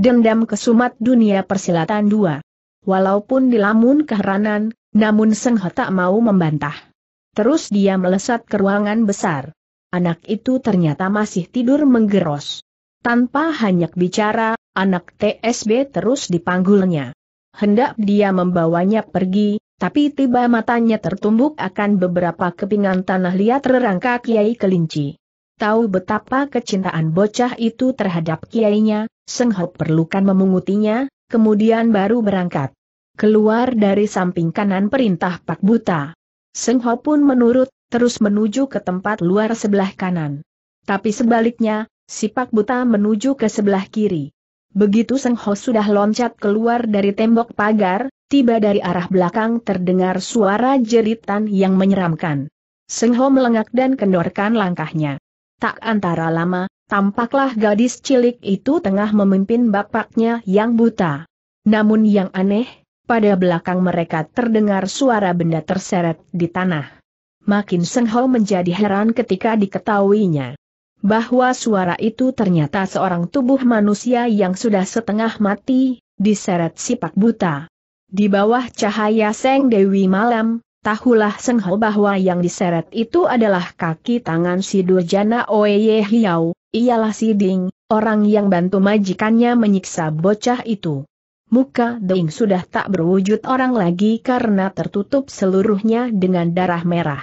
Dendam Kesumat Dunia Persilatan 2. Walaupun dilamun keheranan, namun Seng tak mau membantah. Terus dia melesat ke ruangan besar. Anak itu ternyata masih tidur menggeros. Tanpa hanya bicara, anak TSB terus dipanggulnya. Hendak dia membawanya pergi, tapi tiba matanya tertumbuk akan beberapa kepingan tanah liat rerangka Kiai Kelinci tahu betapa kecintaan bocah itu terhadap kiainya, Seng Ho perlukan memungutinya, kemudian baru berangkat. Keluar dari samping kanan perintah Pak Buta. Seng Ho pun menurut, terus menuju ke tempat luar sebelah kanan. Tapi sebaliknya, si Pak Buta menuju ke sebelah kiri. Begitu Seng Ho sudah loncat keluar dari tembok pagar, tiba dari arah belakang terdengar suara jeritan yang menyeramkan. Seng Ho melengak dan kendorkan langkahnya. Tak antara lama, tampaklah gadis cilik itu tengah memimpin bapaknya yang buta. Namun yang aneh, pada belakang mereka terdengar suara benda terseret di tanah. Makin Senghao menjadi heran ketika diketahuinya bahwa suara itu ternyata seorang tubuh manusia yang sudah setengah mati, diseret sipak buta. Di bawah cahaya Seng Dewi malam, Tahulah Ho bahwa yang diseret itu adalah kaki tangan si Durjana Oeye Hiau, ialah si Ding, orang yang bantu majikannya menyiksa bocah itu. Muka Ding sudah tak berwujud orang lagi karena tertutup seluruhnya dengan darah merah.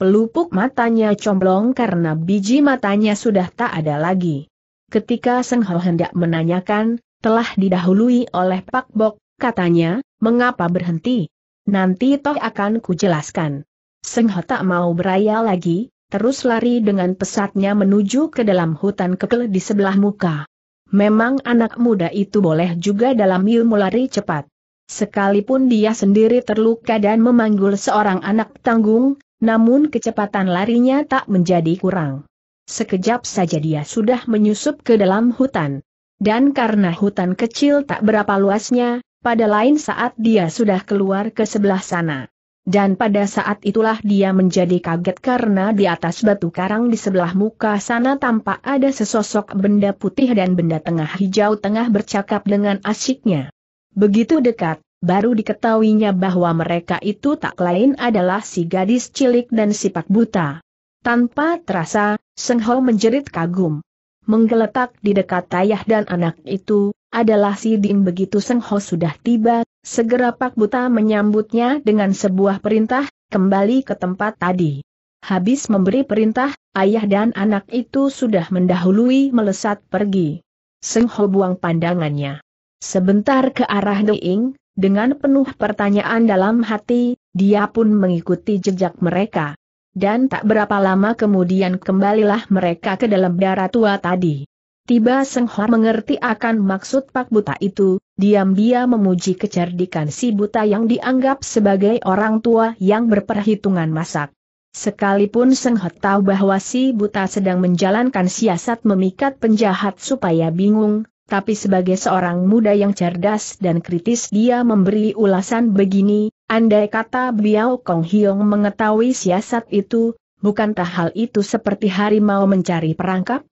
Pelupuk matanya comblong karena biji matanya sudah tak ada lagi. Ketika Ho hendak menanyakan, telah didahului oleh Pak Bok, katanya, mengapa berhenti? Nanti toh akan kujelaskan. Seng tak mau beraya lagi, terus lari dengan pesatnya menuju ke dalam hutan kekel di sebelah muka. Memang anak muda itu boleh juga dalam ilmu lari cepat. Sekalipun dia sendiri terluka dan memanggul seorang anak tanggung, namun kecepatan larinya tak menjadi kurang. Sekejap saja dia sudah menyusup ke dalam hutan. Dan karena hutan kecil tak berapa luasnya, pada lain saat dia sudah keluar ke sebelah sana. Dan pada saat itulah dia menjadi kaget karena di atas batu karang di sebelah muka sana tampak ada sesosok benda putih dan benda tengah hijau tengah bercakap dengan asyiknya. Begitu dekat, baru diketahuinya bahwa mereka itu tak lain adalah si gadis cilik dan si pak buta. Tanpa terasa, Seng Ho menjerit kagum. Menggeletak di dekat ayah dan anak itu, adalah si Ding begitu Seng Ho sudah tiba, segera Pak Buta menyambutnya dengan sebuah perintah, kembali ke tempat tadi. Habis memberi perintah, ayah dan anak itu sudah mendahului melesat pergi. Seng Ho buang pandangannya. Sebentar ke arah Deing, dengan penuh pertanyaan dalam hati, dia pun mengikuti jejak mereka. Dan tak berapa lama kemudian kembalilah mereka ke dalam darah tua tadi. Tiba Seng Hoa mengerti akan maksud Pak Buta itu, diam-diam memuji kecerdikan si Buta yang dianggap sebagai orang tua yang berperhitungan masak. Sekalipun Seng Hoa tahu bahwa si buta sedang menjalankan siasat memikat penjahat supaya bingung, tapi sebagai seorang muda yang cerdas dan kritis dia memberi ulasan begini, andai kata Biao Kong Hiong mengetahui siasat itu, bukankah hal itu seperti harimau mencari perangkap?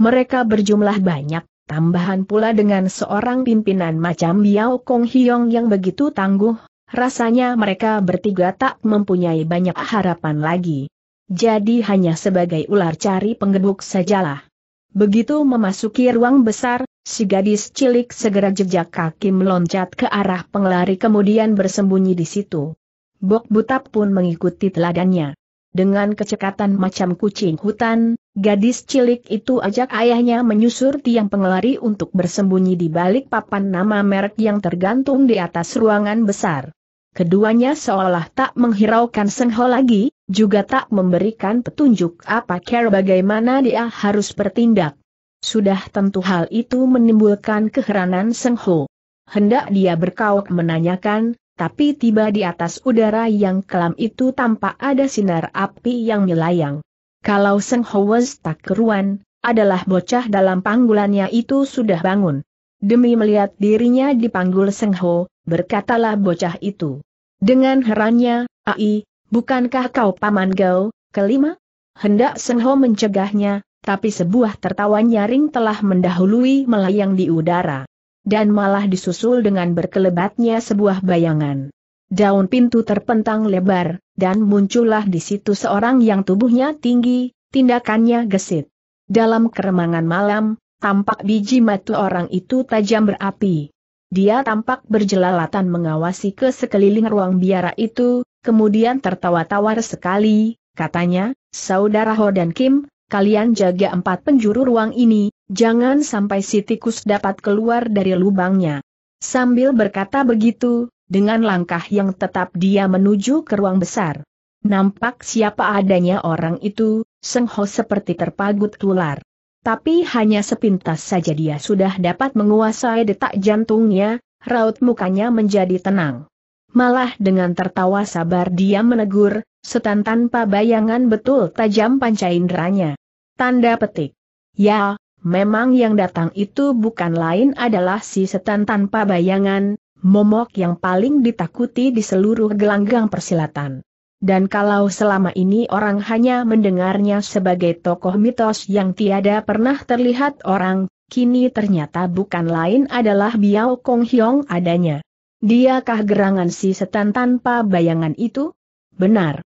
Mereka berjumlah banyak, tambahan pula dengan seorang pimpinan macam Biao Kong Hiong yang begitu tangguh, rasanya mereka bertiga tak mempunyai banyak harapan lagi. Jadi hanya sebagai ular cari penggebuk sajalah. Begitu memasuki ruang besar, si gadis cilik segera jejak kaki meloncat ke arah penglari kemudian bersembunyi di situ. Bok Butap pun mengikuti teladannya. Dengan kecekatan macam kucing hutan, gadis cilik itu ajak ayahnya menyusur tiang pengelari untuk bersembunyi di balik papan nama merek yang tergantung di atas ruangan besar. Keduanya seolah tak menghiraukan Sengho lagi, juga tak memberikan petunjuk apa care bagaimana dia harus bertindak. Sudah tentu hal itu menimbulkan keheranan Sengho. Hendak dia berkauk menanyakan, tapi tiba di atas udara yang kelam itu tampak ada sinar api yang melayang. Kalau Seng Hoes tak keruan, adalah bocah dalam panggulannya itu sudah bangun. Demi melihat dirinya dipanggul Seng Ho, berkatalah bocah itu. Dengan herannya, Ai, bukankah kau paman gau, kelima? Hendak Seng Ho mencegahnya, tapi sebuah tertawa nyaring telah mendahului melayang di udara dan malah disusul dengan berkelebatnya sebuah bayangan. Daun pintu terpentang lebar, dan muncullah di situ seorang yang tubuhnya tinggi, tindakannya gesit. Dalam keremangan malam, tampak biji mata orang itu tajam berapi. Dia tampak berjelalatan mengawasi ke sekeliling ruang biara itu, kemudian tertawa tawar sekali, katanya, Saudara Ho dan Kim, kalian jaga empat penjuru ruang ini, Jangan sampai si tikus dapat keluar dari lubangnya. Sambil berkata begitu, dengan langkah yang tetap dia menuju ke ruang besar. Nampak siapa adanya orang itu, Seng Ho seperti terpagut tular. Tapi hanya sepintas saja dia sudah dapat menguasai detak jantungnya, raut mukanya menjadi tenang. Malah dengan tertawa sabar dia menegur, setan tanpa bayangan betul tajam panca inderanya. Tanda petik. Ya, Memang yang datang itu bukan lain adalah si setan tanpa bayangan, momok yang paling ditakuti di seluruh gelanggang persilatan. Dan kalau selama ini orang hanya mendengarnya sebagai tokoh mitos yang tiada pernah terlihat orang, kini ternyata bukan lain adalah Biao Kong Hiong adanya. Diakah gerangan si setan tanpa bayangan itu? Benar.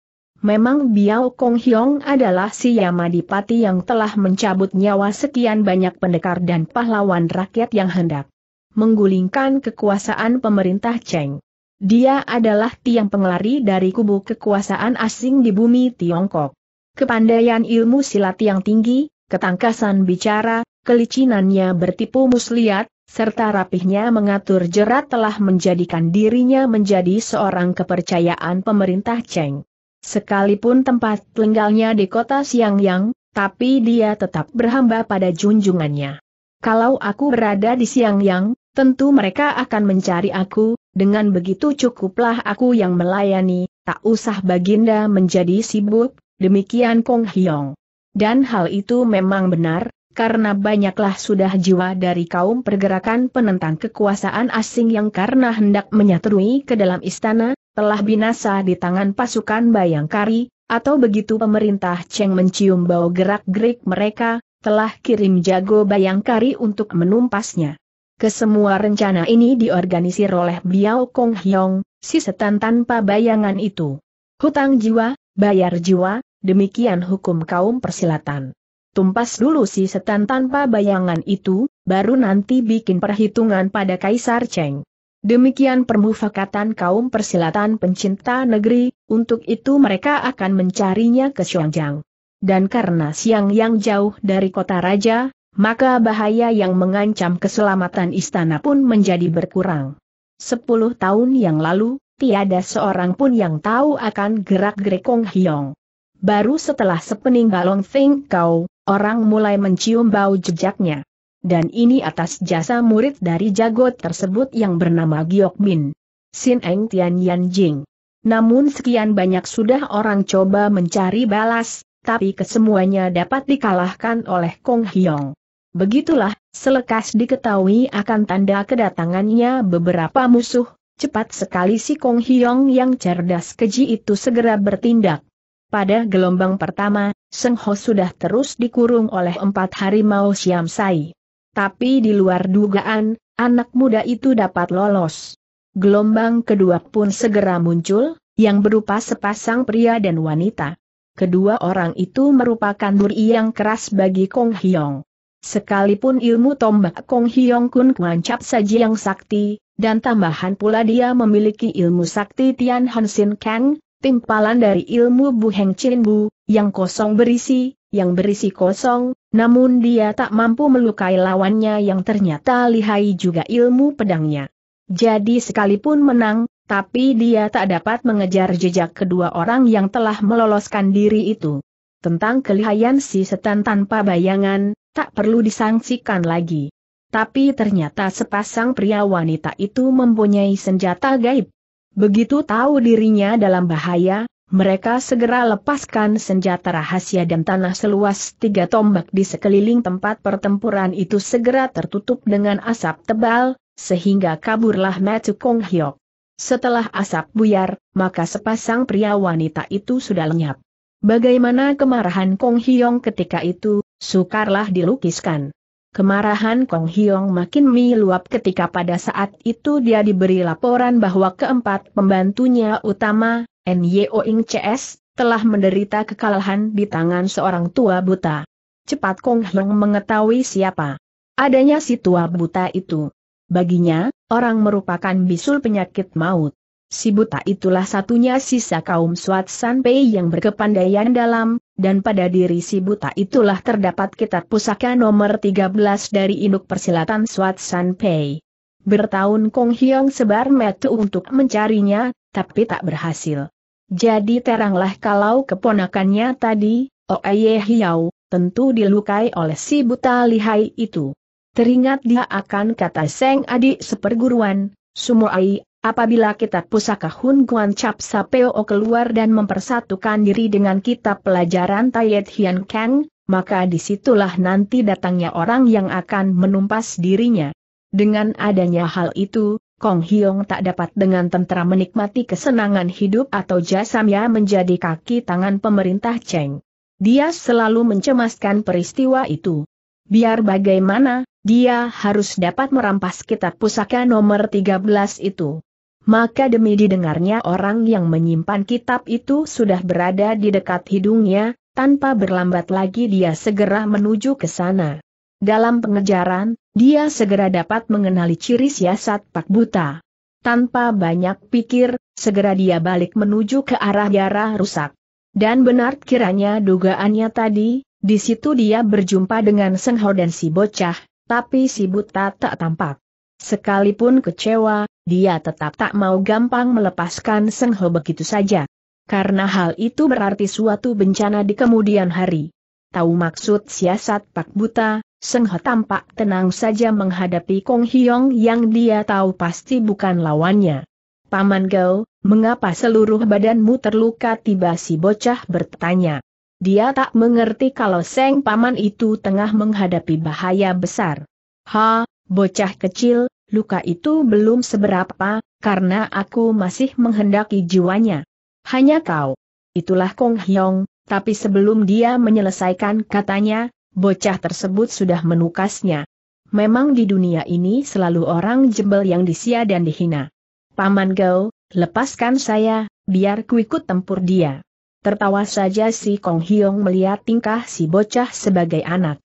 Memang Biao Kong Hyong adalah si Yamadipati yang telah mencabut nyawa sekian banyak pendekar dan pahlawan rakyat yang hendak menggulingkan kekuasaan pemerintah Cheng. Dia adalah tiang pengelari dari kubu kekuasaan asing di bumi Tiongkok. Kepandaian ilmu silat yang tinggi, ketangkasan bicara, kelicinannya bertipu muslihat, serta rapihnya mengatur jerat telah menjadikan dirinya menjadi seorang kepercayaan pemerintah Cheng. Sekalipun tempat tinggalnya di kota Siangyang, tapi dia tetap berhamba pada junjungannya. Kalau aku berada di Siangyang, tentu mereka akan mencari aku, dengan begitu cukuplah aku yang melayani, tak usah baginda menjadi sibuk, demikian Kong Hyong. Dan hal itu memang benar, karena banyaklah sudah jiwa dari kaum pergerakan penentang kekuasaan asing yang karena hendak menyatrui ke dalam istana, telah binasa di tangan pasukan Bayangkari, atau begitu pemerintah Cheng mencium bau gerak-gerik mereka, telah kirim jago Bayangkari untuk menumpasnya. Kesemua rencana ini diorganisir oleh Biao Kong Hyong, si setan tanpa bayangan itu. Hutang jiwa, bayar jiwa, demikian hukum kaum persilatan. Tumpas dulu si setan tanpa bayangan itu, baru nanti bikin perhitungan pada Kaisar Cheng. Demikian permufakatan kaum persilatan pencinta negeri, untuk itu mereka akan mencarinya ke Xiangjang. Dan karena siang yang jauh dari kota raja, maka bahaya yang mengancam keselamatan istana pun menjadi berkurang. Sepuluh tahun yang lalu, tiada seorang pun yang tahu akan gerak Grekong Hiong. Hyong. Baru setelah sepeninggal Long Kau, orang mulai mencium bau jejaknya dan ini atas jasa murid dari jagot tersebut yang bernama Giok Min. Sin Eng Tian Yan Jing. Namun sekian banyak sudah orang coba mencari balas, tapi kesemuanya dapat dikalahkan oleh Kong Hyong. Begitulah, selekas diketahui akan tanda kedatangannya beberapa musuh, cepat sekali si Kong Hyong yang cerdas keji itu segera bertindak. Pada gelombang pertama, Seng Ho sudah terus dikurung oleh empat harimau Siam Sai. Tapi di luar dugaan, anak muda itu dapat lolos. Gelombang kedua pun segera muncul, yang berupa sepasang pria dan wanita. Kedua orang itu merupakan duri yang keras bagi Kong Hyong. Sekalipun ilmu tombak Kong Hyong Kun kuancap saji yang sakti, dan tambahan pula dia memiliki ilmu sakti Tian Hansin Kang, timpalan dari ilmu Bu Heng Chin Bu, yang kosong berisi, yang berisi kosong, namun dia tak mampu melukai lawannya yang ternyata lihai juga ilmu pedangnya. Jadi sekalipun menang, tapi dia tak dapat mengejar jejak kedua orang yang telah meloloskan diri itu. Tentang kelihayan si setan tanpa bayangan, tak perlu disangsikan lagi. Tapi ternyata sepasang pria wanita itu mempunyai senjata gaib. Begitu tahu dirinya dalam bahaya, mereka segera lepaskan senjata rahasia dan tanah seluas tiga tombak di sekeliling tempat pertempuran itu segera tertutup dengan asap tebal, sehingga kaburlah Matthew Kong Hyok. Setelah asap buyar, maka sepasang pria wanita itu sudah lenyap. Bagaimana kemarahan Kong Hyong ketika itu, sukarlah dilukiskan. Kemarahan Kong Hiong makin meluap ketika pada saat itu dia diberi laporan bahwa keempat pembantunya utama, N.Y.O. Ing CS, telah menderita kekalahan di tangan seorang tua buta. Cepat Kong Hiong mengetahui siapa adanya si tua buta itu. Baginya, orang merupakan bisul penyakit maut si buta itulah satunya sisa kaum Suat Sanpei yang berkepandaian dalam, dan pada diri si buta itulah terdapat kitab pusaka nomor 13 dari induk persilatan Suat Sanpei. Bertahun Kong Hyong sebar metu untuk mencarinya, tapi tak berhasil. Jadi teranglah kalau keponakannya tadi, Oeye oh Hiau, tentu dilukai oleh si buta lihai itu. Teringat dia akan kata Seng adik seperguruan, Sumoai Apabila kitab pusaka Hun Guan Chap Sapeo keluar dan mempersatukan diri dengan kitab pelajaran Tayet Hian Kang, maka disitulah nanti datangnya orang yang akan menumpas dirinya. Dengan adanya hal itu, Kong Hiong tak dapat dengan tentera menikmati kesenangan hidup atau jasamnya menjadi kaki tangan pemerintah Cheng. Dia selalu mencemaskan peristiwa itu. Biar bagaimana, dia harus dapat merampas kitab pusaka nomor 13 itu maka demi didengarnya orang yang menyimpan kitab itu sudah berada di dekat hidungnya, tanpa berlambat lagi dia segera menuju ke sana. Dalam pengejaran, dia segera dapat mengenali ciri siasat Pak Buta. Tanpa banyak pikir, segera dia balik menuju ke arah darah rusak. Dan benar kiranya dugaannya tadi, di situ dia berjumpa dengan Sengho dan si bocah, tapi si buta tak tampak. Sekalipun kecewa, dia tetap tak mau gampang melepaskan Seng Ho begitu saja. Karena hal itu berarti suatu bencana di kemudian hari. Tahu maksud siasat Pak Buta, Seng Ho tampak tenang saja menghadapi Kong Hyong yang dia tahu pasti bukan lawannya. Paman Gao, mengapa seluruh badanmu terluka tiba si bocah bertanya. Dia tak mengerti kalau Seng Paman itu tengah menghadapi bahaya besar. Ha, bocah kecil, luka itu belum seberapa, karena aku masih menghendaki jiwanya. Hanya kau. Itulah Kong Hyong, tapi sebelum dia menyelesaikan katanya, bocah tersebut sudah menukasnya. Memang di dunia ini selalu orang jembel yang disia dan dihina. Paman Gao, lepaskan saya, biar kuikut tempur dia. Tertawa saja si Kong Hyong melihat tingkah si bocah sebagai anak.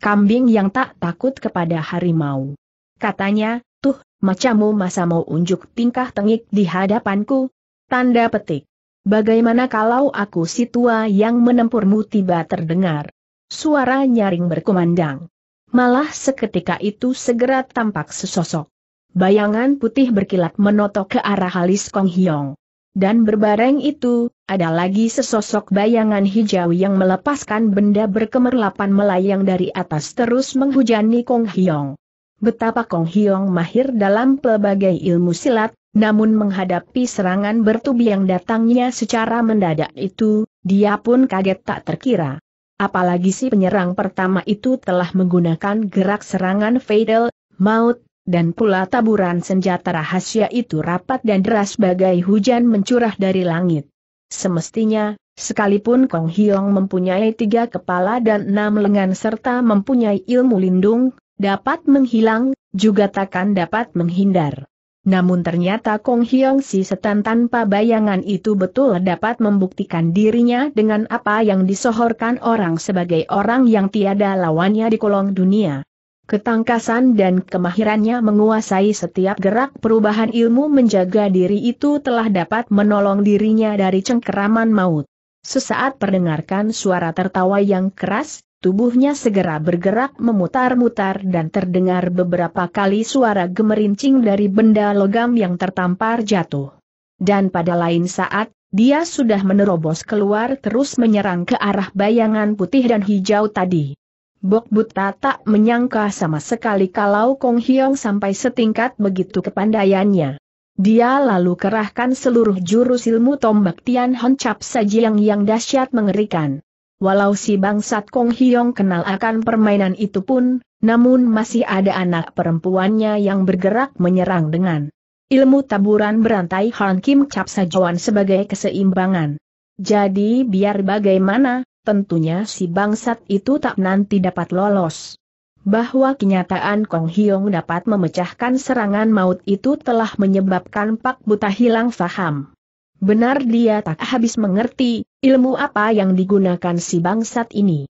Kambing yang tak takut kepada harimau. Katanya, Macamu masa mau unjuk tingkah tengik di hadapanku? Tanda petik. Bagaimana kalau aku si tua yang menempurmu tiba terdengar? Suara nyaring berkumandang. Malah seketika itu segera tampak sesosok. Bayangan putih berkilat menotok ke arah Halis Kong Hiong. Dan berbareng itu, ada lagi sesosok bayangan hijau yang melepaskan benda berkemerlapan melayang dari atas terus menghujani Kong Hiong. Betapa Kong Hiong mahir dalam pelbagai ilmu silat, namun menghadapi serangan bertubi yang datangnya secara mendadak itu, dia pun kaget tak terkira. Apalagi si penyerang pertama itu telah menggunakan gerak serangan fatal, maut, dan pula taburan senjata rahasia itu rapat dan deras bagai hujan mencurah dari langit. Semestinya, sekalipun Kong Hiong mempunyai tiga kepala dan enam lengan serta mempunyai ilmu lindung, dapat menghilang, juga takkan dapat menghindar. Namun ternyata Kong Hiong Si setan tanpa bayangan itu betul dapat membuktikan dirinya dengan apa yang disohorkan orang sebagai orang yang tiada lawannya di kolong dunia. Ketangkasan dan kemahirannya menguasai setiap gerak perubahan ilmu menjaga diri itu telah dapat menolong dirinya dari cengkeraman maut. Sesaat perdengarkan suara tertawa yang keras, Tubuhnya segera bergerak memutar-mutar dan terdengar beberapa kali suara gemerincing dari benda logam yang tertampar jatuh. Dan pada lain saat, dia sudah menerobos keluar terus menyerang ke arah bayangan putih dan hijau tadi. Bok Buta tak menyangka sama sekali kalau Kong Hiong sampai setingkat begitu kepandaiannya. Dia lalu kerahkan seluruh jurus ilmu tombak Tian Cap sajiang yang dahsyat mengerikan. Walau si bangsat Kong Hiong kenal akan permainan itu pun, namun masih ada anak perempuannya yang bergerak menyerang dengan ilmu taburan berantai Han Kim Cap Sajuan sebagai keseimbangan. Jadi biar bagaimana, tentunya si bangsat itu tak nanti dapat lolos. Bahwa kenyataan Kong Hiong dapat memecahkan serangan maut itu telah menyebabkan Pak Buta hilang faham. Benar dia tak habis mengerti, ilmu apa yang digunakan si bangsat ini.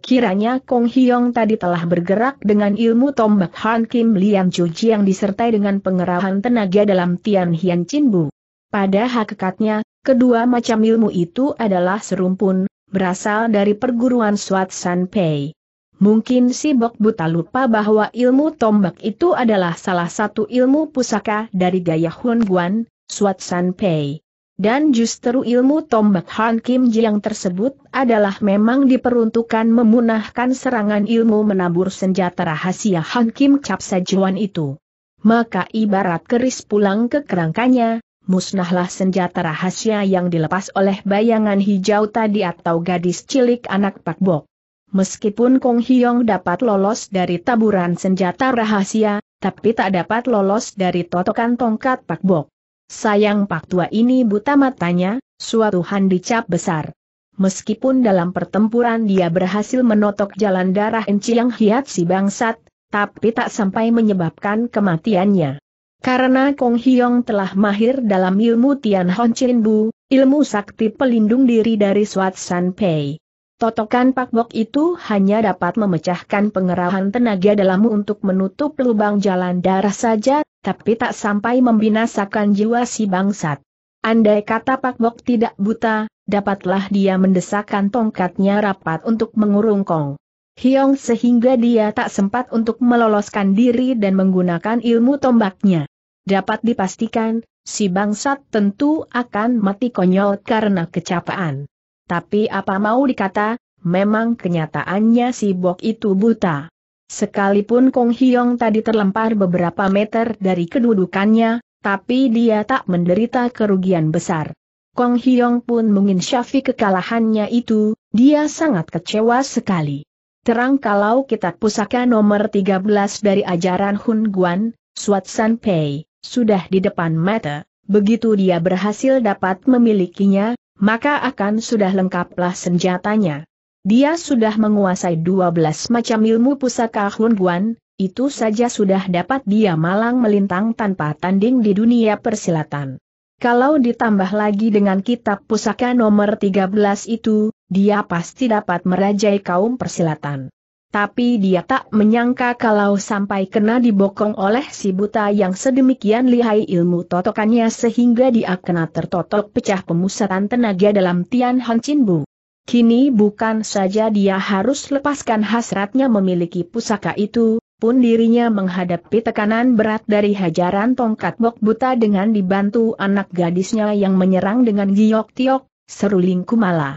Kiranya Kong Hiong tadi telah bergerak dengan ilmu tombak Han Kim Lian Cuci yang disertai dengan pengerahan tenaga dalam Tian Hian Chin Bu. Pada hakikatnya, kedua macam ilmu itu adalah serumpun, berasal dari perguruan Swat San Pei. Mungkin si Bok Buta lupa bahwa ilmu tombak itu adalah salah satu ilmu pusaka dari gaya Hun Guan, Swat San Pei. Dan justru ilmu tombak Han Kim Jiang tersebut adalah memang diperuntukkan memunahkan serangan ilmu menabur senjata rahasia Han Kim Cap Sajuan itu. Maka ibarat keris pulang ke kerangkanya, musnahlah senjata rahasia yang dilepas oleh bayangan hijau tadi atau gadis cilik anak Pak Bok. Meskipun Kong Hyong dapat lolos dari taburan senjata rahasia, tapi tak dapat lolos dari totokan tongkat Pak Bok. Sayang pak tua ini buta matanya, suatu handicap besar. Meskipun dalam pertempuran dia berhasil menotok jalan darah Enci yang hiat si bangsat, tapi tak sampai menyebabkan kematiannya. Karena Kong Hiong telah mahir dalam ilmu Tian Hon Chin Bu, ilmu sakti pelindung diri dari Suat San Pei. Totokan Pak Bok itu hanya dapat memecahkan pengerahan tenaga dalammu untuk menutup lubang jalan darah saja, tapi tak sampai membinasakan jiwa si bangsat. Andai kata Pak Bok tidak buta, dapatlah dia mendesakkan tongkatnya rapat untuk mengurung Kong Hiong sehingga dia tak sempat untuk meloloskan diri dan menggunakan ilmu tombaknya. Dapat dipastikan, si bangsat tentu akan mati konyol karena kecapaan. Tapi apa mau dikata, memang kenyataannya si Bok itu buta. Sekalipun Kong Hiyong tadi terlempar beberapa meter dari kedudukannya, tapi dia tak menderita kerugian besar. Kong Hiyong pun menginsyafi kekalahannya itu, dia sangat kecewa sekali. Terang kalau kitab pusaka nomor 13 dari ajaran Hun Guan, Suat San Pei, sudah di depan mata, begitu dia berhasil dapat memilikinya, maka akan sudah lengkaplah senjatanya. Dia sudah menguasai 12 macam ilmu pusaka Hun Guan, itu saja sudah dapat dia malang melintang tanpa tanding di dunia persilatan. Kalau ditambah lagi dengan kitab pusaka nomor 13 itu, dia pasti dapat merajai kaum persilatan. Tapi dia tak menyangka kalau sampai kena dibokong oleh si buta yang sedemikian lihai ilmu totokannya sehingga dia kena tertotok pecah pemusatan tenaga dalam Tian Han Chin Bu. Kini bukan saja dia harus lepaskan hasratnya memiliki pusaka itu, pun dirinya menghadapi tekanan berat dari hajaran tongkat bok buta dengan dibantu anak gadisnya yang menyerang dengan giok tiok, seruling kumala.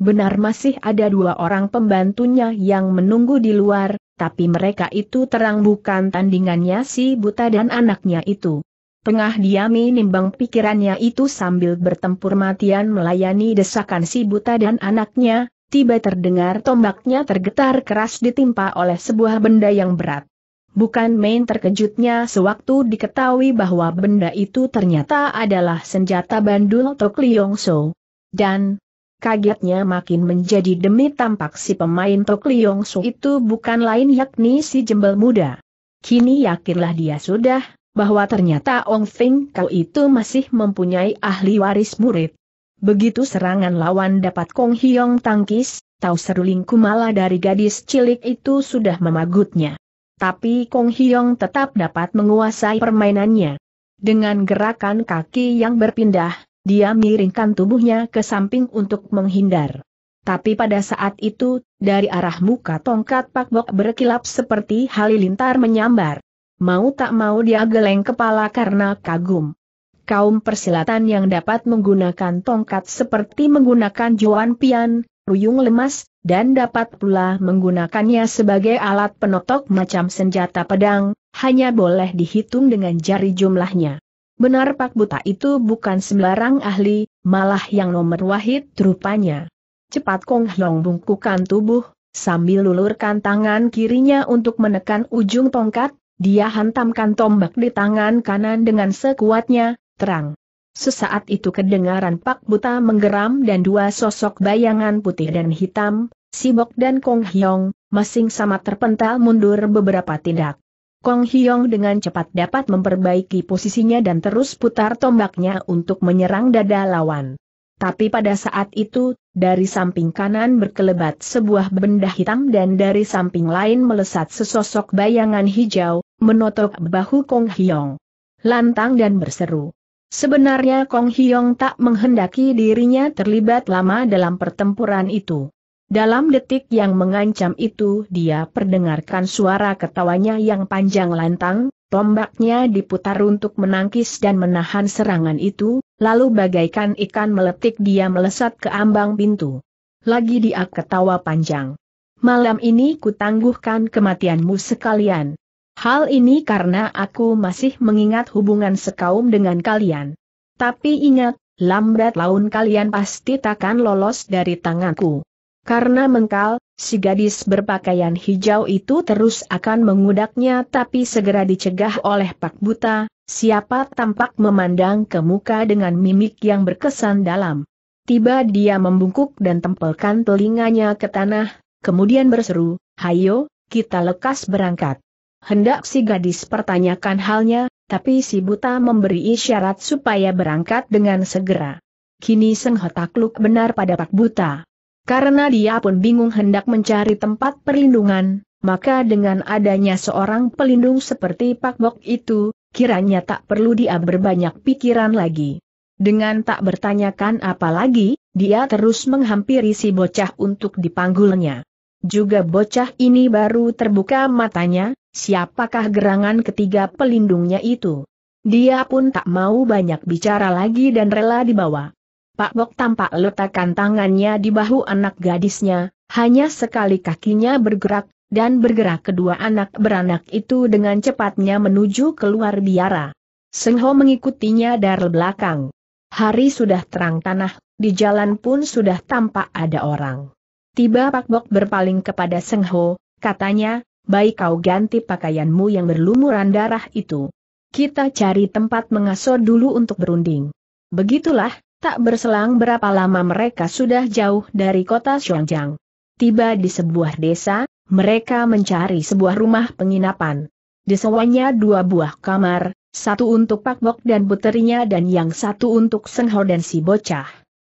Benar masih ada dua orang pembantunya yang menunggu di luar, tapi mereka itu terang bukan tandingannya si buta dan anaknya itu. Tengah diami nimbang pikirannya itu sambil bertempur matian melayani desakan si buta dan anaknya, tiba terdengar tombaknya tergetar keras ditimpa oleh sebuah benda yang berat. Bukan main terkejutnya sewaktu diketahui bahwa benda itu ternyata adalah senjata bandul Tokliongso. Dan, kagetnya makin menjadi demi tampak si pemain Tok Liong Su itu bukan lain yakni si jembel muda. Kini yakinlah dia sudah, bahwa ternyata Ong Feng Kau itu masih mempunyai ahli waris murid. Begitu serangan lawan dapat Kong Hiong tangkis, tahu seruling kumala dari gadis cilik itu sudah memagutnya. Tapi Kong Hiong tetap dapat menguasai permainannya. Dengan gerakan kaki yang berpindah, dia miringkan tubuhnya ke samping untuk menghindar. Tapi pada saat itu, dari arah muka tongkat Pak Bok berkilap seperti halilintar menyambar. Mau tak mau dia geleng kepala karena kagum. Kaum persilatan yang dapat menggunakan tongkat seperti menggunakan Joan pian, ruyung lemas, dan dapat pula menggunakannya sebagai alat penotok macam senjata pedang, hanya boleh dihitung dengan jari jumlahnya. Benar Pak Buta itu bukan sembarang ahli, malah yang nomor wahid rupanya. Cepat Kong Hlong bungkukan tubuh, sambil lulurkan tangan kirinya untuk menekan ujung tongkat, dia hantamkan tombak di tangan kanan dengan sekuatnya, terang. Sesaat itu kedengaran Pak Buta menggeram dan dua sosok bayangan putih dan hitam, Sibok dan Kong Hyong, masing sama terpental mundur beberapa tindak. Kong Hyong dengan cepat dapat memperbaiki posisinya dan terus putar tombaknya untuk menyerang dada lawan. Tapi pada saat itu, dari samping kanan berkelebat sebuah benda hitam dan dari samping lain melesat sesosok bayangan hijau, menotok bahu Kong Hyong. Lantang dan berseru. Sebenarnya Kong Hyong tak menghendaki dirinya terlibat lama dalam pertempuran itu. Dalam detik yang mengancam itu dia perdengarkan suara ketawanya yang panjang lantang, tombaknya diputar untuk menangkis dan menahan serangan itu, lalu bagaikan ikan meletik dia melesat ke ambang pintu. Lagi dia ketawa panjang. Malam ini kutangguhkan kematianmu sekalian. Hal ini karena aku masih mengingat hubungan sekaum dengan kalian. Tapi ingat, lambat laun kalian pasti takkan lolos dari tanganku. Karena mengkal, si gadis berpakaian hijau itu terus akan mengudaknya tapi segera dicegah oleh Pak Buta, siapa tampak memandang ke muka dengan mimik yang berkesan dalam. Tiba dia membungkuk dan tempelkan telinganya ke tanah, kemudian berseru, Hayo, kita lekas berangkat. Hendak si gadis pertanyakan halnya, tapi si buta memberi isyarat supaya berangkat dengan segera. Kini Seng Hotakluk benar pada Pak Buta. Karena dia pun bingung hendak mencari tempat perlindungan, maka dengan adanya seorang pelindung seperti Pak Bok itu, kiranya tak perlu dia berbanyak pikiran lagi. Dengan tak bertanyakan apa lagi, dia terus menghampiri si bocah untuk dipanggulnya. Juga bocah ini baru terbuka matanya, siapakah gerangan ketiga pelindungnya itu. Dia pun tak mau banyak bicara lagi dan rela dibawa. Pak Bok tampak letakkan tangannya di bahu anak gadisnya, hanya sekali kakinya bergerak, dan bergerak kedua anak beranak itu dengan cepatnya menuju keluar biara. Seng Ho mengikutinya dari belakang. Hari sudah terang tanah, di jalan pun sudah tampak ada orang. Tiba Pak Bok berpaling kepada Seng Ho, katanya, baik kau ganti pakaianmu yang berlumuran darah itu. Kita cari tempat mengasuh dulu untuk berunding. Begitulah, Tak berselang berapa lama mereka sudah jauh dari kota Xiongjang. Tiba di sebuah desa, mereka mencari sebuah rumah penginapan. Disewanya dua buah kamar, satu untuk Pak Bok dan puterinya dan yang satu untuk Seng Ho dan si bocah.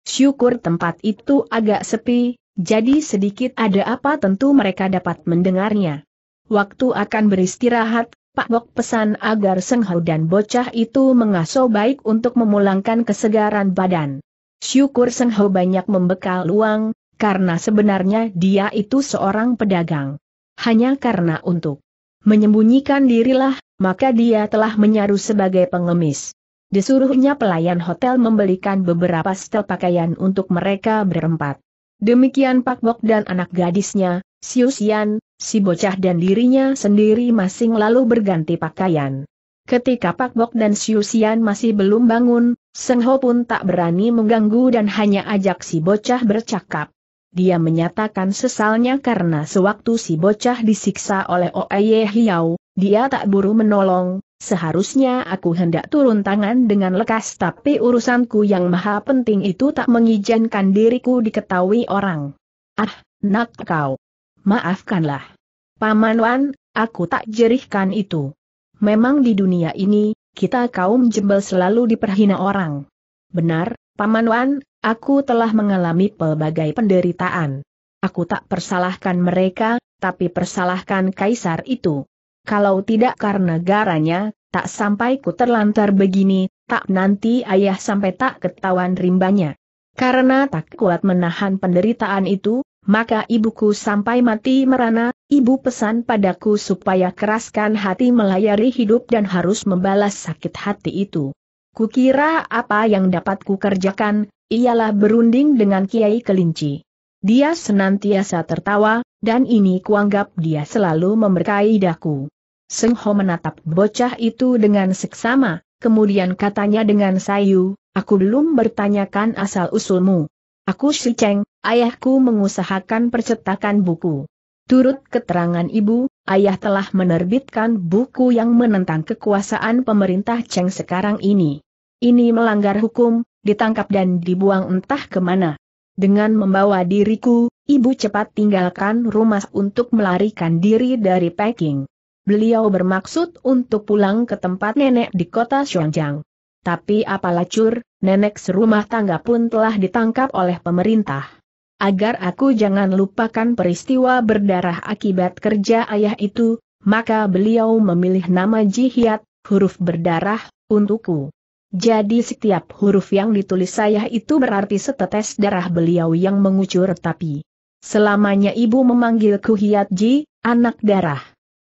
Syukur tempat itu agak sepi, jadi sedikit ada apa tentu mereka dapat mendengarnya. Waktu akan beristirahat, Pak Bok pesan agar Seng Hau dan bocah itu mengasuh baik untuk memulangkan kesegaran badan. Syukur Seng Hau banyak membekal uang, karena sebenarnya dia itu seorang pedagang. Hanya karena untuk menyembunyikan dirilah, maka dia telah menyaru sebagai pengemis. Disuruhnya pelayan hotel membelikan beberapa setel pakaian untuk mereka berempat. Demikian Pak Bok dan anak gadisnya, Siusian, si bocah dan dirinya sendiri masing lalu berganti pakaian. Ketika Pak Bok dan Siusian masih belum bangun, Seng Ho pun tak berani mengganggu dan hanya ajak si bocah bercakap. Dia menyatakan sesalnya karena sewaktu si bocah disiksa oleh Oeye Hiau, dia tak buru menolong, seharusnya aku hendak turun tangan dengan lekas tapi urusanku yang maha penting itu tak mengizinkan diriku diketahui orang. Ah, nak kau. Maafkanlah. Paman Wan, aku tak jerihkan itu. Memang di dunia ini, kita kaum jembel selalu diperhina orang. Benar, Paman Wan, aku telah mengalami pelbagai penderitaan. Aku tak persalahkan mereka, tapi persalahkan kaisar itu. Kalau tidak karena garanya, tak sampai ku terlantar begini, tak nanti ayah sampai tak ketahuan rimbanya. Karena tak kuat menahan penderitaan itu, maka ibuku sampai mati merana, ibu pesan padaku supaya keraskan hati melayari hidup dan harus membalas sakit hati itu. Kukira apa yang dapat kukerjakan, ialah berunding dengan Kiai Kelinci. Dia senantiasa tertawa, dan ini kuanggap dia selalu memberkai daku. Seng menatap bocah itu dengan seksama, kemudian katanya dengan sayu, aku belum bertanyakan asal-usulmu. Aku si Cheng, ayahku mengusahakan percetakan buku. Turut keterangan ibu, ayah telah menerbitkan buku yang menentang kekuasaan pemerintah Cheng sekarang ini. Ini melanggar hukum, ditangkap dan dibuang entah kemana. Dengan membawa diriku, ibu cepat tinggalkan rumah untuk melarikan diri dari Peking. Beliau bermaksud untuk pulang ke tempat nenek di kota Xuanjiang. Tapi apalah cur, nenek serumah tangga pun telah ditangkap oleh pemerintah. Agar aku jangan lupakan peristiwa berdarah akibat kerja ayah itu, maka beliau memilih nama jihiat, huruf berdarah, untukku. Jadi setiap huruf yang ditulis saya itu berarti setetes darah beliau yang mengucur tapi selamanya ibu memanggilku Hiat Ji, anak darah.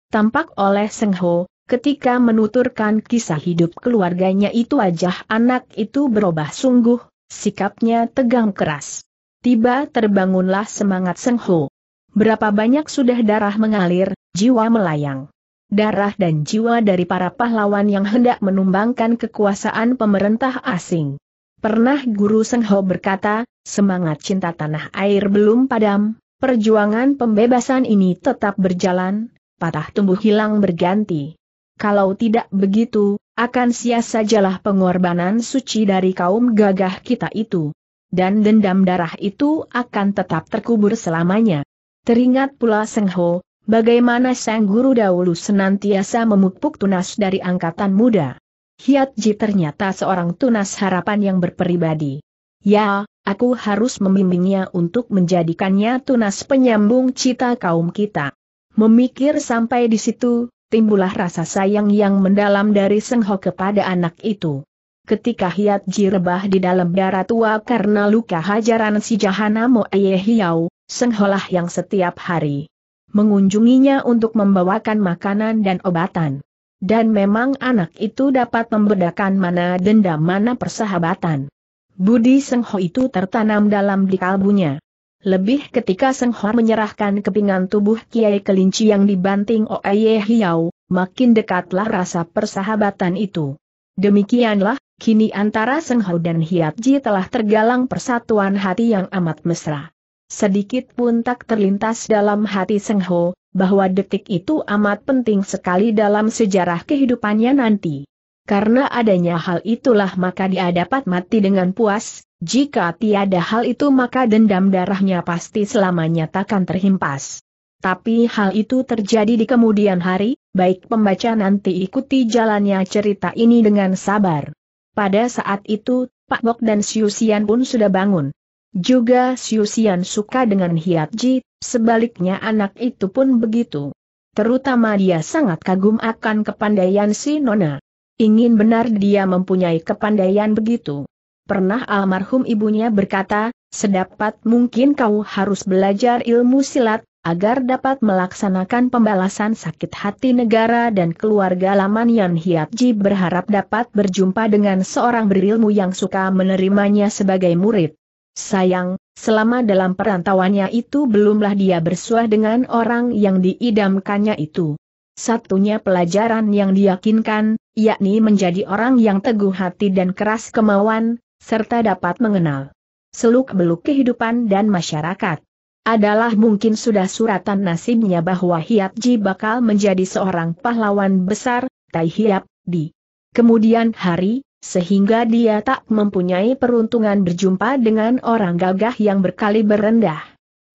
Tampak oleh Seng Ho, ketika menuturkan kisah hidup keluarganya itu wajah anak itu berubah sungguh, sikapnya tegang keras. Tiba terbangunlah semangat Seng Ho. Berapa banyak sudah darah mengalir, jiwa melayang. Darah dan jiwa dari para pahlawan yang hendak menumbangkan kekuasaan pemerintah asing. Pernah Guru Seng Ho berkata, semangat cinta tanah air belum padam, perjuangan pembebasan ini tetap berjalan, patah tumbuh hilang berganti kalau tidak begitu, akan sia sajalah pengorbanan suci dari kaum gagah kita itu. Dan dendam darah itu akan tetap terkubur selamanya. Teringat pula Seng Ho, bagaimana sang guru dahulu senantiasa memupuk tunas dari angkatan muda. Hiat Ji ternyata seorang tunas harapan yang berperibadi. Ya, aku harus membimbingnya untuk menjadikannya tunas penyambung cita kaum kita. Memikir sampai di situ, Timbullah rasa sayang yang mendalam dari Seng Ho kepada anak itu. Ketika Hiat Ji rebah di dalam darah tua karena luka hajaran si Jahana Moeye Hiau, Seng Ho lah yang setiap hari mengunjunginya untuk membawakan makanan dan obatan. Dan memang anak itu dapat membedakan mana dendam mana persahabatan. Budi Seng Ho itu tertanam dalam di kalbunya. Lebih ketika Seng Ho menyerahkan kepingan tubuh Kiai Kelinci yang dibanting Oeye Hiau, makin dekatlah rasa persahabatan itu. Demikianlah, kini antara Seng Ho dan Ji telah tergalang persatuan hati yang amat mesra. Sedikit pun tak terlintas dalam hati Seng Ho, bahwa detik itu amat penting sekali dalam sejarah kehidupannya nanti. Karena adanya hal itulah maka dia dapat mati dengan puas, jika tiada hal itu maka dendam darahnya pasti selamanya takkan terhimpas. Tapi hal itu terjadi di kemudian hari, baik pembaca nanti ikuti jalannya cerita ini dengan sabar. Pada saat itu, Pak Bok dan Siusian pun sudah bangun. Juga Siusian suka dengan Hiat Ji, sebaliknya anak itu pun begitu. Terutama dia sangat kagum akan kepandaian si Nona. Ingin benar dia mempunyai kepandaian begitu pernah almarhum ibunya berkata, sedapat mungkin kau harus belajar ilmu silat, agar dapat melaksanakan pembalasan sakit hati negara dan keluarga laman Yan Ji berharap dapat berjumpa dengan seorang berilmu yang suka menerimanya sebagai murid. Sayang, selama dalam perantauannya itu belumlah dia bersuah dengan orang yang diidamkannya itu. Satunya pelajaran yang diyakinkan, yakni menjadi orang yang teguh hati dan keras kemauan, serta dapat mengenal seluk-beluk kehidupan dan masyarakat. Adalah mungkin sudah suratan nasibnya bahwa Hiap Ji bakal menjadi seorang pahlawan besar, Tai Hiap, di kemudian hari, sehingga dia tak mempunyai peruntungan berjumpa dengan orang gagah yang berkali berendah.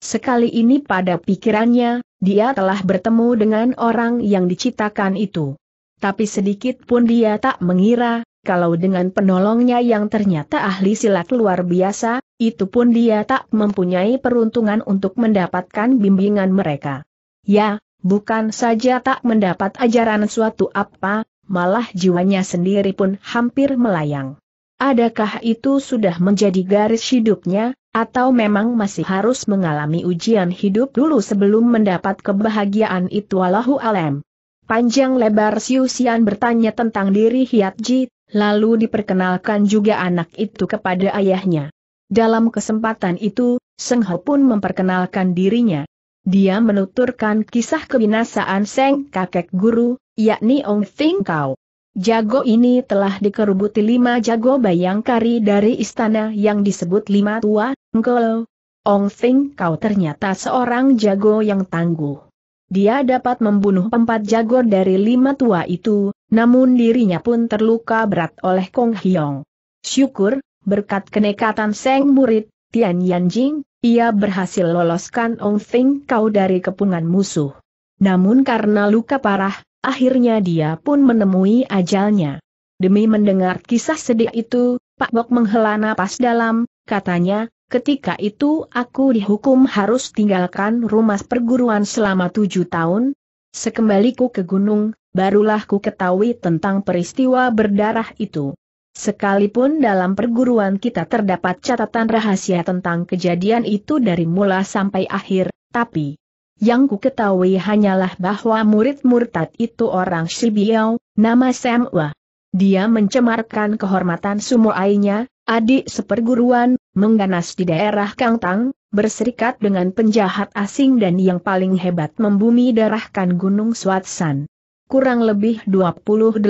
Sekali ini pada pikirannya, dia telah bertemu dengan orang yang diciptakan itu. Tapi sedikit pun dia tak mengira, kalau dengan penolongnya yang ternyata ahli silat luar biasa, itu pun dia tak mempunyai peruntungan untuk mendapatkan bimbingan mereka. Ya, bukan saja tak mendapat ajaran suatu apa, malah jiwanya sendiri pun hampir melayang. Adakah itu sudah menjadi garis hidupnya, atau memang masih harus mengalami ujian hidup dulu sebelum mendapat kebahagiaan itu Allahu Alam? Panjang lebar Siusian bertanya tentang diri Hiat Ji, lalu diperkenalkan juga anak itu kepada ayahnya. Dalam kesempatan itu, Seng Ho pun memperkenalkan dirinya. Dia menuturkan kisah kebinasaan Seng kakek guru, yakni Ong Thing Kau. Jago ini telah dikerubuti lima jago bayangkari dari istana yang disebut Lima Tua, Ngkolo. Ong Thing Kau ternyata seorang jago yang tangguh. Dia dapat membunuh empat jago dari lima tua itu, namun dirinya pun terluka berat oleh Kong Hyong. Syukur, berkat kenekatan Seng Murid, Tian Yanjing, ia berhasil loloskan Ong Feng Kau dari kepungan musuh. Namun karena luka parah, akhirnya dia pun menemui ajalnya. Demi mendengar kisah sedih itu, Pak Bok menghela napas dalam, katanya, Ketika itu aku dihukum harus tinggalkan rumah perguruan selama tujuh tahun. Sekembaliku ke gunung, barulah ku ketahui tentang peristiwa berdarah itu. Sekalipun dalam perguruan kita terdapat catatan rahasia tentang kejadian itu dari mula sampai akhir, tapi yang ku ketahui hanyalah bahwa murid murtad itu orang Shibiao, nama Semwa. Dia mencemarkan kehormatan sumuainya, adik seperguruan, mengganas di daerah Kangtang, berserikat dengan penjahat asing dan yang paling hebat membumi darahkan Gunung Swatsan. Kurang lebih 28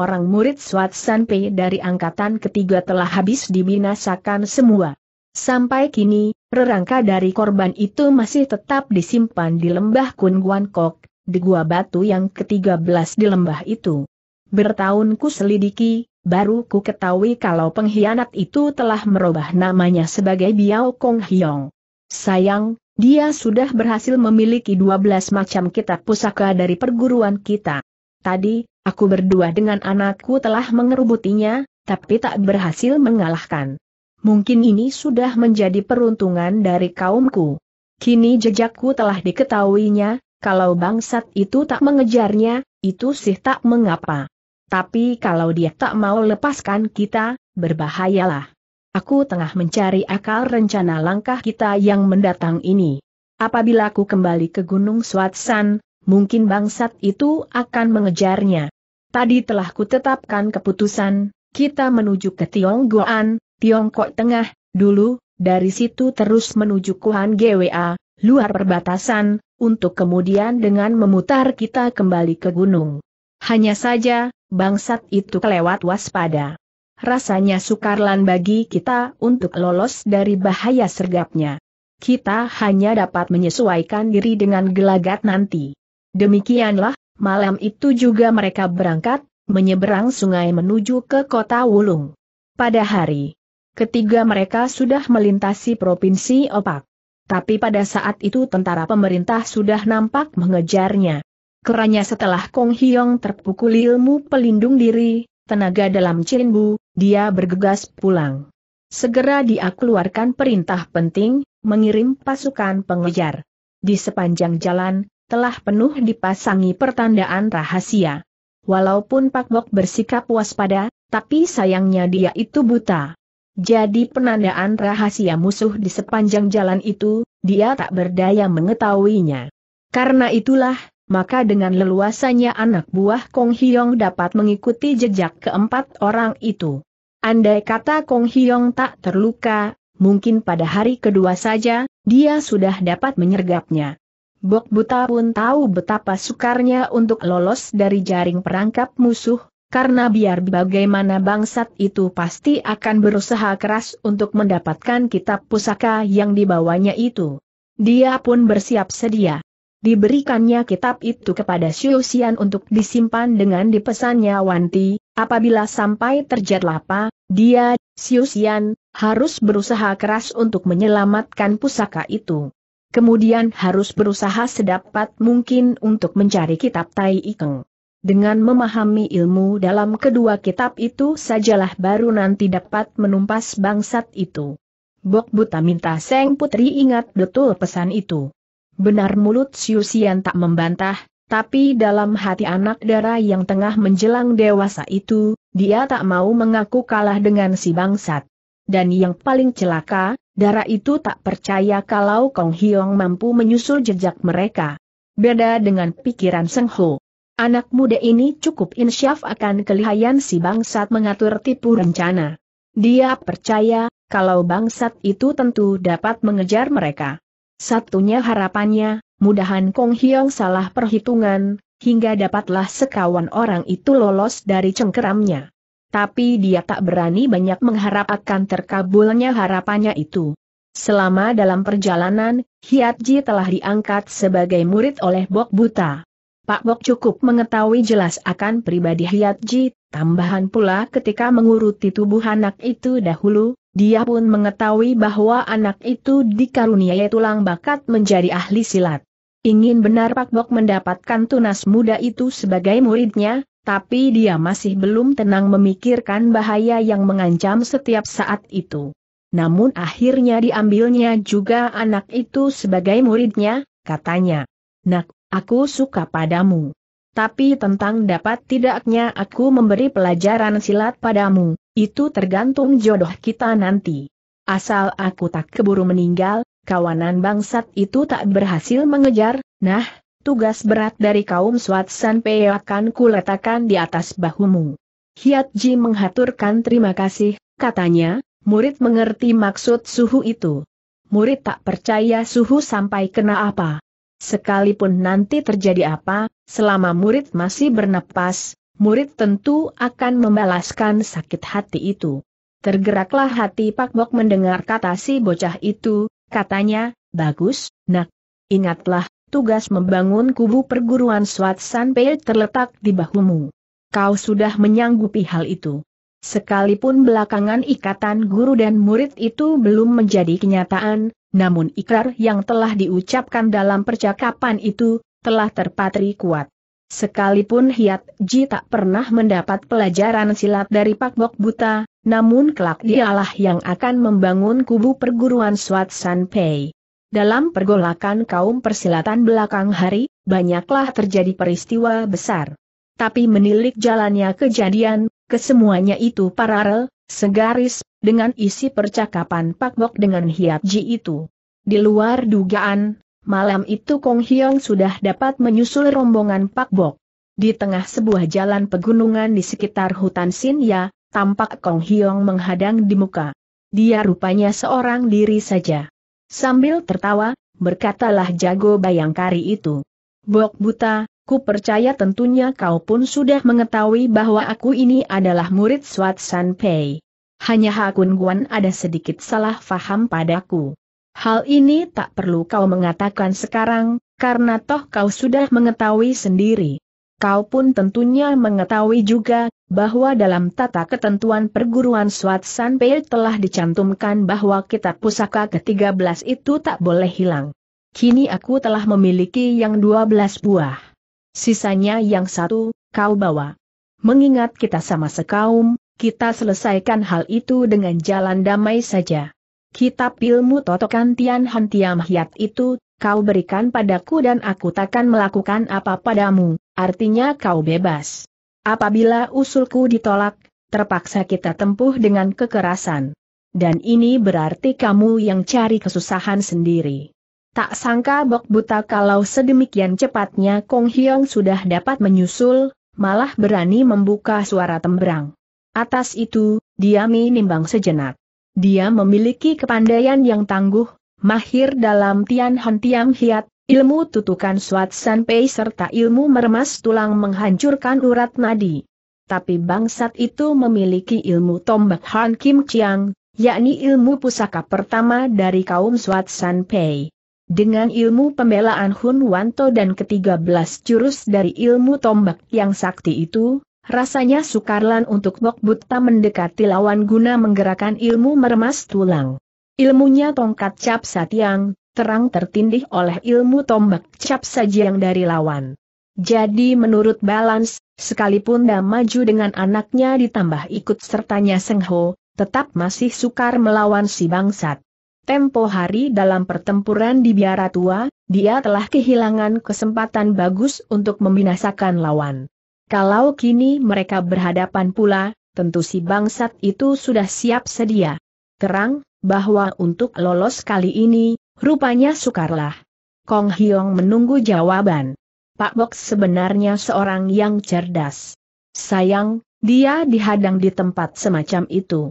orang murid Swatsan P dari angkatan ketiga telah habis dibinasakan semua. Sampai kini, rerangka dari korban itu masih tetap disimpan di lembah Kun Guan Kok, di gua batu yang ke-13 di lembah itu. Bertahun ku selidiki, baru ku ketahui kalau pengkhianat itu telah merubah namanya sebagai Biao Kong Hiong. Sayang, dia sudah berhasil memiliki 12 macam kitab pusaka dari perguruan kita. Tadi, aku berdua dengan anakku telah mengerubutinya, tapi tak berhasil mengalahkan. Mungkin ini sudah menjadi peruntungan dari kaumku. Kini jejakku telah diketahuinya, kalau bangsat itu tak mengejarnya, itu sih tak mengapa. Tapi kalau dia tak mau lepaskan kita, berbahayalah. Aku tengah mencari akal rencana langkah kita yang mendatang ini. Apabila aku kembali ke Gunung Swatsan, mungkin bangsat itu akan mengejarnya. Tadi telah kutetapkan keputusan, kita menuju ke Tionggoan, Tiongkok Tengah, dulu, dari situ terus menuju Kuan GWA, luar perbatasan, untuk kemudian dengan memutar kita kembali ke gunung. Hanya saja, bangsat itu kelewat waspada. Rasanya sukarlan bagi kita untuk lolos dari bahaya sergapnya. Kita hanya dapat menyesuaikan diri dengan gelagat nanti. Demikianlah, malam itu juga mereka berangkat, menyeberang sungai menuju ke kota Wulung. Pada hari ketiga mereka sudah melintasi Provinsi Opak. Tapi pada saat itu tentara pemerintah sudah nampak mengejarnya. Keranya setelah Kong Hyong terpukul ilmu pelindung diri, tenaga dalam Chin Bu, dia bergegas pulang. Segera dia keluarkan perintah penting, mengirim pasukan pengejar. Di sepanjang jalan, telah penuh dipasangi pertandaan rahasia. Walaupun Pak Bok bersikap waspada, tapi sayangnya dia itu buta. Jadi penandaan rahasia musuh di sepanjang jalan itu, dia tak berdaya mengetahuinya. Karena itulah, maka dengan leluasannya anak buah Kong Hiong dapat mengikuti jejak keempat orang itu. Andai kata Kong Hiong tak terluka, mungkin pada hari kedua saja, dia sudah dapat menyergapnya. Bok Buta pun tahu betapa sukarnya untuk lolos dari jaring perangkap musuh, karena biar bagaimana bangsat itu pasti akan berusaha keras untuk mendapatkan kitab pusaka yang dibawanya itu. Dia pun bersiap sedia. Diberikannya kitab itu kepada Xiu Xian untuk disimpan dengan dipesannya Wanti, apabila sampai terjadi lapa, dia, Xiu Xian, harus berusaha keras untuk menyelamatkan pusaka itu. Kemudian harus berusaha sedapat mungkin untuk mencari kitab Tai Ikeng. Dengan memahami ilmu dalam kedua kitab itu sajalah baru nanti dapat menumpas bangsat itu. Bok Buta minta Seng Putri ingat betul pesan itu. Benar mulut Siusian tak membantah, tapi dalam hati anak darah yang tengah menjelang dewasa itu, dia tak mau mengaku kalah dengan si bangsat. Dan yang paling celaka, darah itu tak percaya kalau Kong Hiong mampu menyusul jejak mereka. Beda dengan pikiran Seng Ho. Anak muda ini cukup insyaf akan kelihayan si bangsat mengatur tipu rencana. Dia percaya, kalau bangsat itu tentu dapat mengejar mereka. Satunya harapannya, mudahan Kong Hiong salah perhitungan, hingga dapatlah sekawan orang itu lolos dari cengkeramnya. Tapi dia tak berani banyak mengharap akan terkabulnya harapannya itu. Selama dalam perjalanan, Hiat Ji telah diangkat sebagai murid oleh Bok Buta. Pak Bok cukup mengetahui jelas akan pribadi Hiat Ji, tambahan pula ketika menguruti tubuh anak itu dahulu, dia pun mengetahui bahwa anak itu dikaruniai tulang bakat menjadi ahli silat. Ingin benar Pak Bok mendapatkan tunas muda itu sebagai muridnya, tapi dia masih belum tenang memikirkan bahaya yang mengancam setiap saat itu. Namun akhirnya diambilnya juga anak itu sebagai muridnya, katanya. Nak, aku suka padamu tapi tentang dapat tidaknya aku memberi pelajaran silat padamu, itu tergantung jodoh kita nanti. Asal aku tak keburu meninggal, kawanan bangsat itu tak berhasil mengejar, nah, tugas berat dari kaum swat Pei akan kuletakkan di atas bahumu. Hiat Ji menghaturkan terima kasih, katanya, murid mengerti maksud suhu itu. Murid tak percaya suhu sampai kena apa. Sekalipun nanti terjadi apa, selama murid masih bernapas, murid tentu akan membalaskan sakit hati itu. Tergeraklah hati Pak Bok mendengar kata si bocah itu, katanya, bagus, nak. Ingatlah, tugas membangun kubu perguruan Swat Sanpei terletak di bahumu. Kau sudah menyanggupi hal itu. Sekalipun belakangan ikatan guru dan murid itu belum menjadi kenyataan, namun ikrar yang telah diucapkan dalam percakapan itu, telah terpatri kuat. Sekalipun Hiat Ji tak pernah mendapat pelajaran silat dari Pak Bok Buta, namun kelak dialah yang akan membangun kubu perguruan Swat San Pei. Dalam pergolakan kaum persilatan belakang hari, banyaklah terjadi peristiwa besar. Tapi menilik jalannya kejadian, Kesemuanya itu paralel, segaris, dengan isi percakapan Pak Bok dengan Hiat Ji itu. Di luar dugaan, malam itu Kong Hyong sudah dapat menyusul rombongan Pak Bok. Di tengah sebuah jalan pegunungan di sekitar hutan Sinya, tampak Kong Hyong menghadang di muka. Dia rupanya seorang diri saja. Sambil tertawa, berkatalah jago bayangkari itu. Bok buta, ku percaya tentunya kau pun sudah mengetahui bahwa aku ini adalah murid Swat San Pei. Hanya Hakun Guan ada sedikit salah faham padaku. Hal ini tak perlu kau mengatakan sekarang, karena toh kau sudah mengetahui sendiri. Kau pun tentunya mengetahui juga, bahwa dalam tata ketentuan perguruan Swat San Pei telah dicantumkan bahwa kitab pusaka ke-13 itu tak boleh hilang. Kini aku telah memiliki yang 12 buah. Sisanya yang satu, kau bawa. Mengingat kita sama sekaum, kita selesaikan hal itu dengan jalan damai saja. Kitab ilmu totokan Tian Han Tiam Hiat itu, kau berikan padaku dan aku takkan melakukan apa padamu, artinya kau bebas. Apabila usulku ditolak, terpaksa kita tempuh dengan kekerasan. Dan ini berarti kamu yang cari kesusahan sendiri. Tak sangka Bok Buta kalau sedemikian cepatnya Kong Hiong sudah dapat menyusul, malah berani membuka suara tembrang. Atas itu, dia menimbang sejenak. Dia memiliki kepandaian yang tangguh, mahir dalam Tian Han Tiam Hiat, ilmu tutukan Suat San Pei serta ilmu meremas tulang menghancurkan urat nadi. Tapi bangsat itu memiliki ilmu tombak Han Kim Chiang, yakni ilmu pusaka pertama dari kaum Suat San Pei. Dengan ilmu pembelaan Hun Wanto dan ketiga belas jurus dari ilmu tombak yang sakti itu, rasanya sukarlan untuk Bok Buta mendekati lawan guna menggerakkan ilmu meremas tulang. Ilmunya tongkat cap satiang, terang tertindih oleh ilmu tombak cap sajiang dari lawan. Jadi menurut balance, sekalipun Dah maju dengan anaknya ditambah ikut sertanya Sengho, tetap masih sukar melawan si bangsat. Tempo hari dalam pertempuran di biara tua, dia telah kehilangan kesempatan bagus untuk membinasakan lawan. Kalau kini mereka berhadapan pula, tentu si bangsat itu sudah siap sedia. Terang, bahwa untuk lolos kali ini, rupanya sukarlah. Kong Hyong menunggu jawaban. Pak Bok sebenarnya seorang yang cerdas. Sayang, dia dihadang di tempat semacam itu.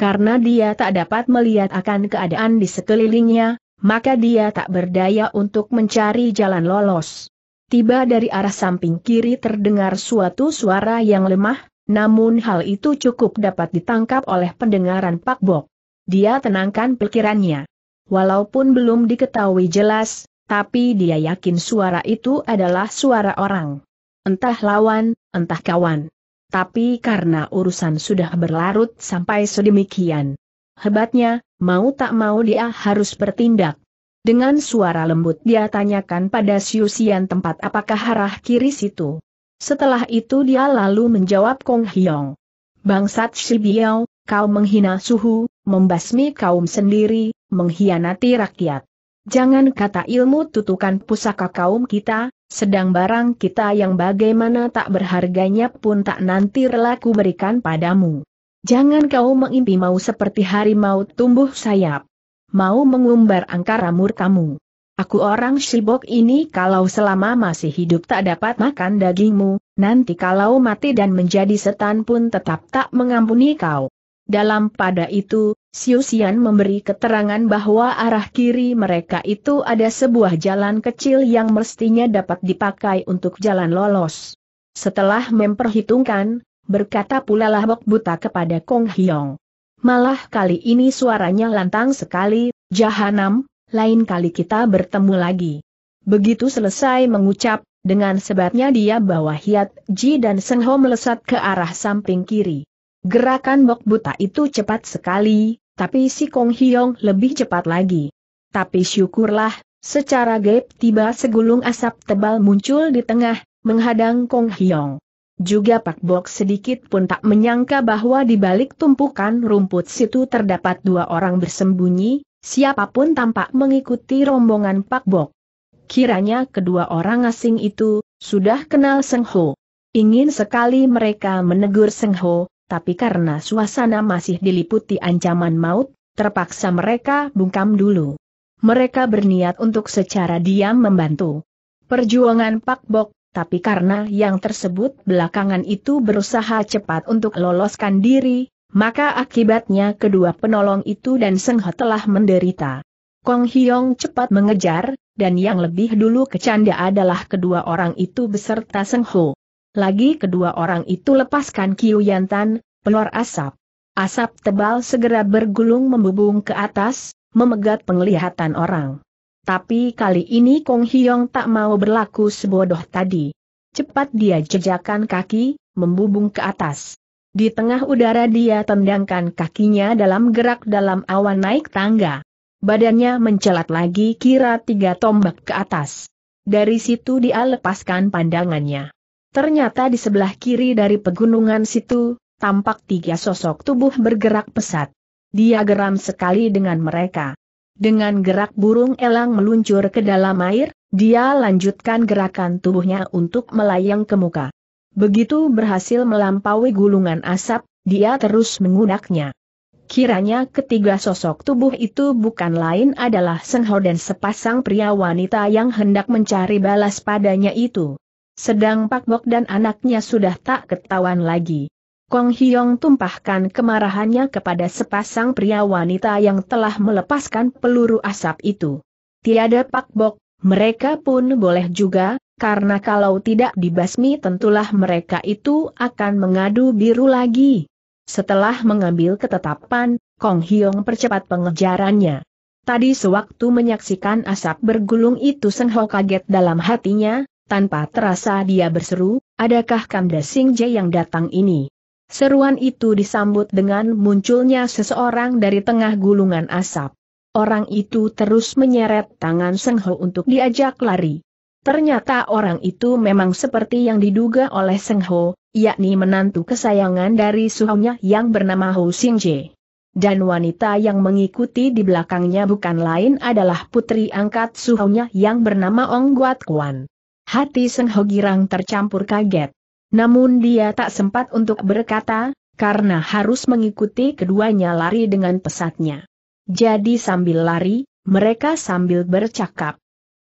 Karena dia tak dapat melihat akan keadaan di sekelilingnya, maka dia tak berdaya untuk mencari jalan lolos. Tiba dari arah samping kiri terdengar suatu suara yang lemah, namun hal itu cukup dapat ditangkap oleh pendengaran Pak Bok. Dia tenangkan pikirannya. Walaupun belum diketahui jelas, tapi dia yakin suara itu adalah suara orang. Entah lawan, entah kawan tapi karena urusan sudah berlarut sampai sedemikian. Hebatnya, mau tak mau dia harus bertindak. Dengan suara lembut dia tanyakan pada Siusian tempat apakah arah kiri situ. Setelah itu dia lalu menjawab Kong Hyong. Bangsat Biao, kau menghina suhu, membasmi kaum sendiri, menghianati rakyat. Jangan kata ilmu tutukan pusaka kaum kita, sedang barang kita yang bagaimana tak berharganya pun tak nanti rela berikan padamu. Jangan kau mengimpi mau seperti harimau tumbuh sayap. Mau mengumbar angkara murkamu. Aku orang sibok ini kalau selama masih hidup tak dapat makan dagingmu, nanti kalau mati dan menjadi setan pun tetap tak mengampuni kau. Dalam pada itu, Siusian memberi keterangan bahwa arah kiri mereka itu ada sebuah jalan kecil yang mestinya dapat dipakai untuk jalan lolos. Setelah memperhitungkan, berkata pula Lahbok Buta kepada Kong Hyong. Malah kali ini suaranya lantang sekali, Jahanam, lain kali kita bertemu lagi. Begitu selesai mengucap, dengan sebabnya dia bawa Hiat Ji dan Seng melesat ke arah samping kiri. Gerakan Bok Buta itu cepat sekali, tapi si Kong Hiong lebih cepat lagi. Tapi syukurlah, secara gaib tiba segulung asap tebal muncul di tengah, menghadang Kong Hiong. Juga Pak Bok sedikit pun tak menyangka bahwa di balik tumpukan rumput situ terdapat dua orang bersembunyi, siapapun tampak mengikuti rombongan Pak Bok. Kiranya kedua orang asing itu, sudah kenal Seng Ho. Ingin sekali mereka menegur Seng Ho, tapi karena suasana masih diliputi ancaman maut, terpaksa mereka bungkam dulu. Mereka berniat untuk secara diam membantu perjuangan Pak Bok, tapi karena yang tersebut belakangan itu berusaha cepat untuk loloskan diri, maka akibatnya kedua penolong itu dan Seng He telah menderita. Kong Hyong cepat mengejar, dan yang lebih dulu kecanda adalah kedua orang itu beserta Seng Ho. Lagi kedua orang itu lepaskan Kiu Yantan, peluar asap. Asap tebal segera bergulung membubung ke atas, memegat penglihatan orang. Tapi kali ini Kong Hiong tak mau berlaku sebodoh tadi. Cepat dia jejakan kaki, membubung ke atas. Di tengah udara dia tendangkan kakinya dalam gerak dalam awan naik tangga. Badannya mencelat lagi kira tiga tombak ke atas. Dari situ dia lepaskan pandangannya. Ternyata di sebelah kiri dari pegunungan situ, tampak tiga sosok tubuh bergerak pesat. Dia geram sekali dengan mereka. Dengan gerak burung elang meluncur ke dalam air, dia lanjutkan gerakan tubuhnya untuk melayang ke muka. Begitu berhasil melampaui gulungan asap, dia terus mengudaknya. Kiranya ketiga sosok tubuh itu bukan lain adalah Sengho dan sepasang pria wanita yang hendak mencari balas padanya itu. Sedang Pak Bok dan anaknya sudah tak ketahuan lagi. Kong Hiong tumpahkan kemarahannya kepada sepasang pria wanita yang telah melepaskan peluru asap itu. Tiada Pak Bok, mereka pun boleh juga, karena kalau tidak dibasmi tentulah mereka itu akan mengadu biru lagi. Setelah mengambil ketetapan, Kong Hiong percepat pengejarannya. Tadi sewaktu menyaksikan asap bergulung itu Seng Ho kaget dalam hatinya, tanpa terasa dia berseru, adakah Kamda Singje yang datang ini? Seruan itu disambut dengan munculnya seseorang dari tengah gulungan asap. Orang itu terus menyeret tangan Seng Ho untuk diajak lari. Ternyata orang itu memang seperti yang diduga oleh Seng Ho, yakni menantu kesayangan dari suhunya yang bernama Ho Sing Je. Dan wanita yang mengikuti di belakangnya bukan lain adalah putri angkat suhunya yang bernama Ong Guat Kuan. Hati Seng girang tercampur kaget. Namun dia tak sempat untuk berkata, karena harus mengikuti keduanya lari dengan pesatnya. Jadi sambil lari, mereka sambil bercakap.